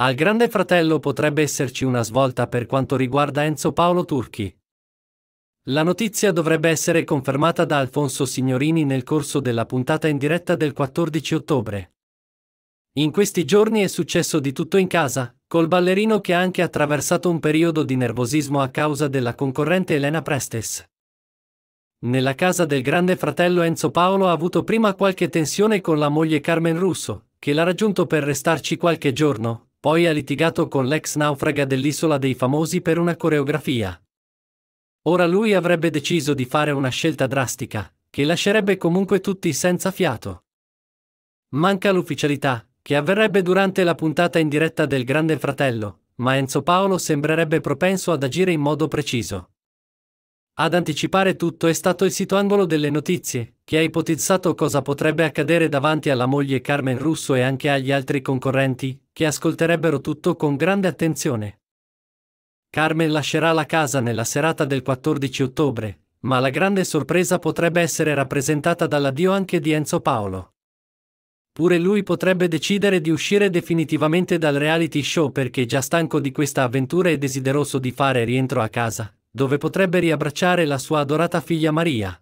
Al Grande Fratello potrebbe esserci una svolta per quanto riguarda Enzo Paolo Turchi. La notizia dovrebbe essere confermata da Alfonso Signorini nel corso della puntata in diretta del 14 ottobre. In questi giorni è successo di tutto in casa, col ballerino che ha anche attraversato un periodo di nervosismo a causa della concorrente Elena Prestes. Nella casa del grande fratello Enzo Paolo ha avuto prima qualche tensione con la moglie Carmen Russo, che l'ha raggiunto per restarci qualche giorno, poi ha litigato con l'ex naufraga dell'Isola dei Famosi per una coreografia. Ora lui avrebbe deciso di fare una scelta drastica, che lascerebbe comunque tutti senza fiato. Manca l'ufficialità, che avverrebbe durante la puntata in diretta del Grande Fratello, ma Enzo Paolo sembrerebbe propenso ad agire in modo preciso. Ad anticipare tutto è stato il sito angolo delle notizie, che ha ipotizzato cosa potrebbe accadere davanti alla moglie Carmen Russo e anche agli altri concorrenti, che ascolterebbero tutto con grande attenzione. Carmen lascerà la casa nella serata del 14 ottobre, ma la grande sorpresa potrebbe essere rappresentata dall'addio anche di Enzo Paolo. Pure lui potrebbe decidere di uscire definitivamente dal reality show perché già stanco di questa avventura e desideroso di fare rientro a casa, dove potrebbe riabbracciare la sua adorata figlia Maria.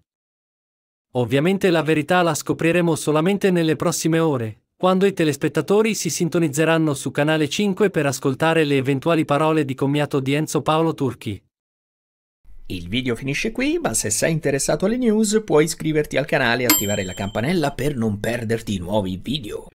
Ovviamente la verità la scopriremo solamente nelle prossime ore, quando i telespettatori si sintonizzeranno su Canale 5 per ascoltare le eventuali parole di commiato di Enzo Paolo Turchi. Il video finisce qui, ma se sei interessato alle news puoi iscriverti al canale e attivare la campanella per non perderti nuovi video.